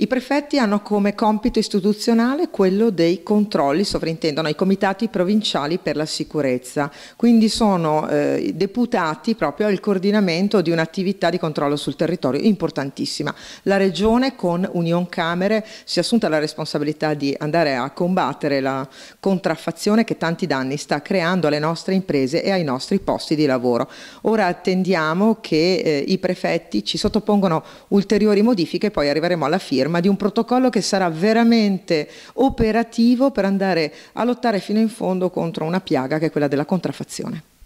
I prefetti hanno come compito istituzionale quello dei controlli, sovrintendono i comitati provinciali per la sicurezza, quindi sono eh, deputati proprio al coordinamento di un'attività di controllo sul territorio importantissima. La Regione con Union Camere si è assunta la responsabilità di andare a combattere la contraffazione che tanti danni sta creando alle nostre imprese e ai nostri posti di lavoro. Ora attendiamo che eh, i prefetti ci sottopongano ulteriori modifiche e poi arriveremo alla firma conferma di un protocollo che sarà veramente operativo per andare a lottare fino in fondo contro una piaga che è quella della contraffazione.